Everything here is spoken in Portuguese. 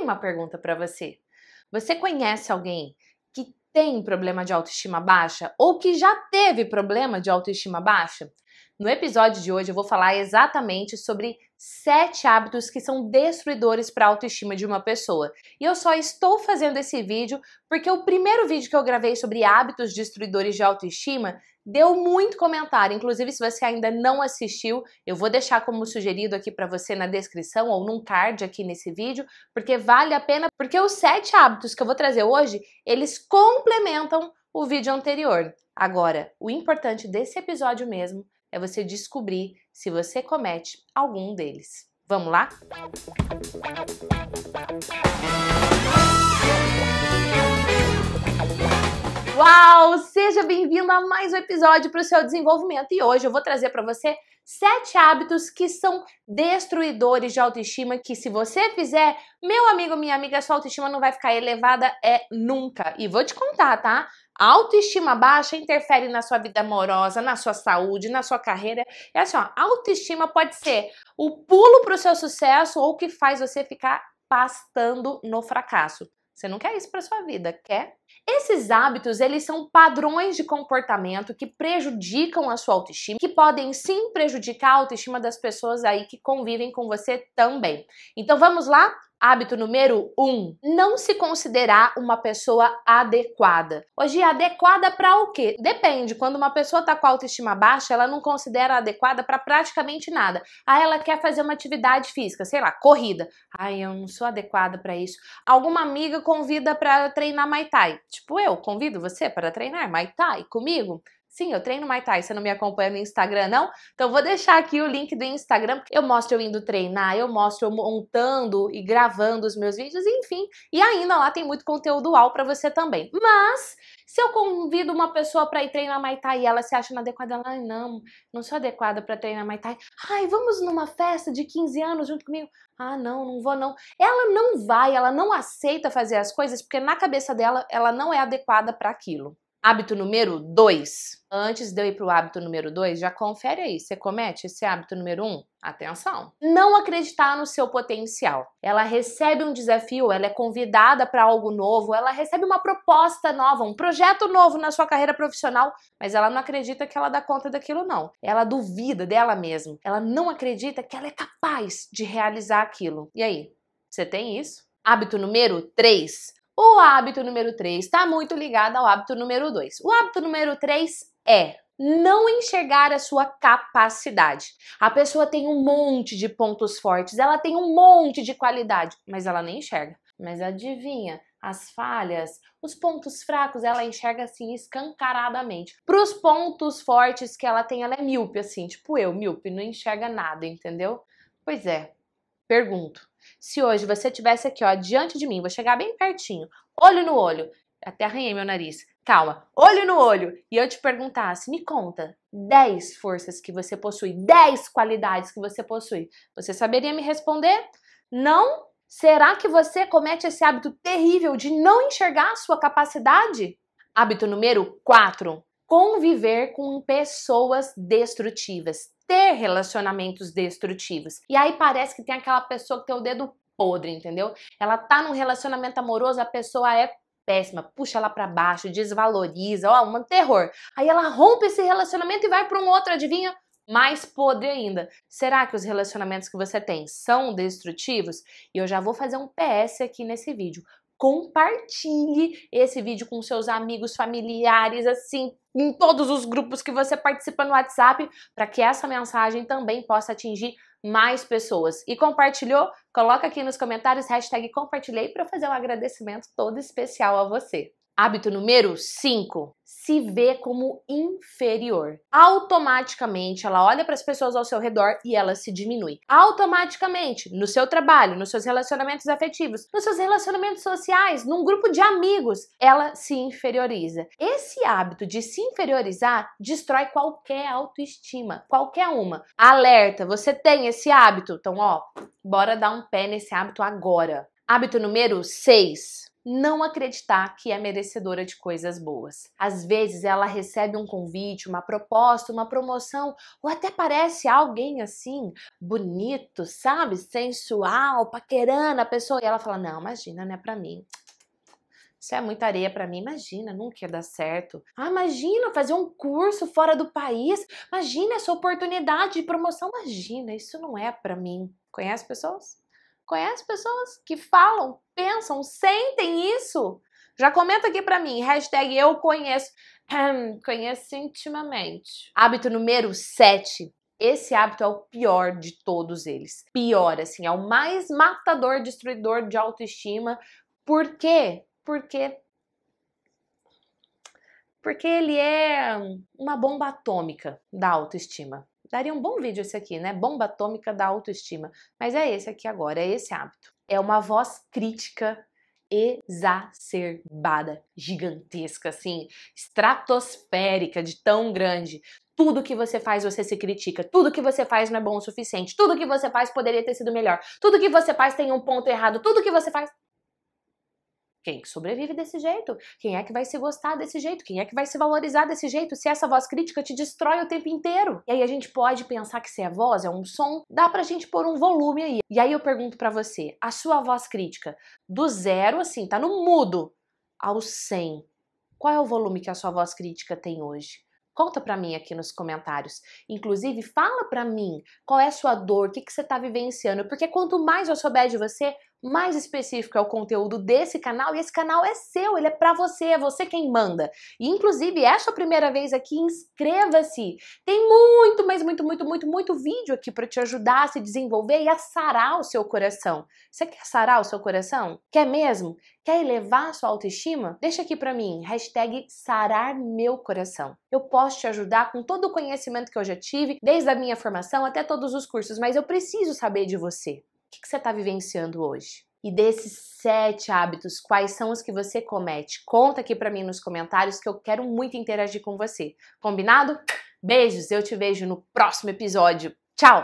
tenho uma pergunta para você. Você conhece alguém que tem problema de autoestima baixa ou que já teve problema de autoestima baixa? No episódio de hoje eu vou falar exatamente sobre sete hábitos que são destruidores para a autoestima de uma pessoa. E eu só estou fazendo esse vídeo porque o primeiro vídeo que eu gravei sobre hábitos destruidores de autoestima deu muito comentário. Inclusive, se você ainda não assistiu, eu vou deixar como sugerido aqui para você na descrição ou num card aqui nesse vídeo, porque vale a pena, porque os sete hábitos que eu vou trazer hoje, eles complementam o vídeo anterior. Agora, o importante desse episódio mesmo é você descobrir se você comete algum deles. Vamos lá? Música Uau! Seja bem-vindo a mais um episódio para o seu desenvolvimento e hoje eu vou trazer para você sete hábitos que são destruidores de autoestima que se você fizer, meu amigo, minha amiga, sua autoestima não vai ficar elevada é nunca. E vou te contar, tá? A autoestima baixa interfere na sua vida amorosa, na sua saúde, na sua carreira. É assim, ó, autoestima pode ser o pulo para o seu sucesso ou o que faz você ficar pastando no fracasso. Você não quer isso para sua vida, quer? Esses hábitos, eles são padrões de comportamento que prejudicam a sua autoestima, que podem sim prejudicar a autoestima das pessoas aí que convivem com você também. Então vamos lá? Hábito número 1: um, não se considerar uma pessoa adequada. Hoje, adequada para o quê? Depende. Quando uma pessoa está com autoestima baixa, ela não considera adequada para praticamente nada. Ah, ela quer fazer uma atividade física, sei lá, corrida. Ai, eu não sou adequada para isso. Alguma amiga convida para treinar Muay Thai. Tipo eu, convido você para treinar Muay Thai comigo? Sim, eu treino Muay Thai, você não me acompanha no Instagram, não? Então vou deixar aqui o link do Instagram, porque eu mostro eu indo treinar, eu mostro eu montando e gravando os meus vídeos, enfim. E ainda lá tem muito conteúdo ao para você também. Mas se eu convido uma pessoa para ir treinar Muay Thai e ela se acha inadequada, ela, ai não, não sou adequada para treinar Muay Thai. Ai, vamos numa festa de 15 anos junto comigo. Ah, não, não vou não. Ela não vai, ela não aceita fazer as coisas porque na cabeça dela ela não é adequada para aquilo. Hábito número 2. Antes de eu ir para o hábito número 2, já confere aí. Você comete esse hábito número 1? Um? Atenção! Não acreditar no seu potencial. Ela recebe um desafio, ela é convidada para algo novo, ela recebe uma proposta nova, um projeto novo na sua carreira profissional, mas ela não acredita que ela dá conta daquilo, não. Ela duvida dela mesma. Ela não acredita que ela é capaz de realizar aquilo. E aí? Você tem isso? Hábito número 3 o hábito número 3 está muito ligado ao hábito número 2. O hábito número 3 é não enxergar a sua capacidade. A pessoa tem um monte de pontos fortes, ela tem um monte de qualidade, mas ela nem enxerga. Mas adivinha, as falhas, os pontos fracos, ela enxerga assim escancaradamente. Para os pontos fortes que ela tem, ela é míope, assim, tipo eu, míope, não enxerga nada, entendeu? Pois é, pergunto. Se hoje você tivesse aqui, ó, diante de mim, vou chegar bem pertinho, olho no olho, até arranhei meu nariz. Calma, olho no olho, e eu te perguntasse, me conta, 10 forças que você possui, 10 qualidades que você possui, você saberia me responder? Não? Será que você comete esse hábito terrível de não enxergar a sua capacidade? Hábito número 4: conviver com pessoas destrutivas ter relacionamentos destrutivos. E aí parece que tem aquela pessoa que tem o dedo podre, entendeu? Ela tá num relacionamento amoroso, a pessoa é péssima, puxa ela para baixo, desvaloriza, ó, um terror. Aí ela rompe esse relacionamento e vai para um outro, adivinha? mais podre ainda. Será que os relacionamentos que você tem são destrutivos? E eu já vou fazer um PS aqui nesse vídeo compartilhe esse vídeo com seus amigos, familiares, assim, em todos os grupos que você participa no WhatsApp, para que essa mensagem também possa atingir mais pessoas. E compartilhou? Coloca aqui nos comentários hashtag compartilhei para fazer um agradecimento todo especial a você. Hábito número 5. Se vê como inferior. Automaticamente ela olha para as pessoas ao seu redor e ela se diminui. Automaticamente, no seu trabalho, nos seus relacionamentos afetivos, nos seus relacionamentos sociais, num grupo de amigos, ela se inferioriza. Esse hábito de se inferiorizar destrói qualquer autoestima, qualquer uma. Alerta, você tem esse hábito? Então, ó, bora dar um pé nesse hábito agora. Hábito número 6 não acreditar que é merecedora de coisas boas. Às vezes ela recebe um convite, uma proposta, uma promoção, ou até parece alguém assim, bonito, sabe? Sensual, paquerana a pessoa, e ela fala: "Não, imagina, não é para mim". Isso é muita areia para mim. Imagina, nunca ia dar certo. Ah, imagina fazer um curso fora do país. Imagina essa oportunidade de promoção. Imagina, isso não é para mim. Conhece pessoas? Conhece pessoas que falam, pensam, sentem isso? Já comenta aqui pra mim, hashtag eu conheço, conheço intimamente. Hábito número 7, esse hábito é o pior de todos eles. Pior, assim, é o mais matador, destruidor de autoestima. Por quê? Porque. Porque ele é uma bomba atômica da autoestima. Daria um bom vídeo esse aqui, né? Bomba atômica da autoestima. Mas é esse aqui agora, é esse hábito. É uma voz crítica exacerbada, gigantesca, assim, estratosférica, de tão grande. Tudo que você faz você se critica, tudo que você faz não é bom o suficiente, tudo que você faz poderia ter sido melhor, tudo que você faz tem um ponto errado, tudo que você faz quem que sobrevive desse jeito? Quem é que vai se gostar desse jeito? Quem é que vai se valorizar desse jeito se essa voz crítica te destrói o tempo inteiro? E aí a gente pode pensar que se é voz, é um som, dá pra gente pôr um volume aí. E aí eu pergunto para você, a sua voz crítica, do zero, assim, tá no mudo, ao cem? qual é o volume que a sua voz crítica tem hoje? Conta pra mim aqui nos comentários. Inclusive, fala pra mim qual é a sua dor, o que, que você tá vivenciando, porque quanto mais eu souber de você, mais específico é o conteúdo desse canal e esse canal é seu, ele é para você, é você quem manda. E inclusive, essa é a primeira vez aqui, inscreva-se. Tem muito, mas muito, muito, muito, muito vídeo aqui para te ajudar a se desenvolver e a sarar o seu coração. Você quer sarar o seu coração? Quer mesmo? Quer elevar a sua autoestima? Deixa aqui para mim, hashtag sarar meu coração. Eu posso te ajudar com todo o conhecimento que eu já tive, desde a minha formação até todos os cursos, mas eu preciso saber de você. O que você está vivenciando hoje? E desses sete hábitos, quais são os que você comete? Conta aqui para mim nos comentários que eu quero muito interagir com você. Combinado? Beijos, eu te vejo no próximo episódio. Tchau!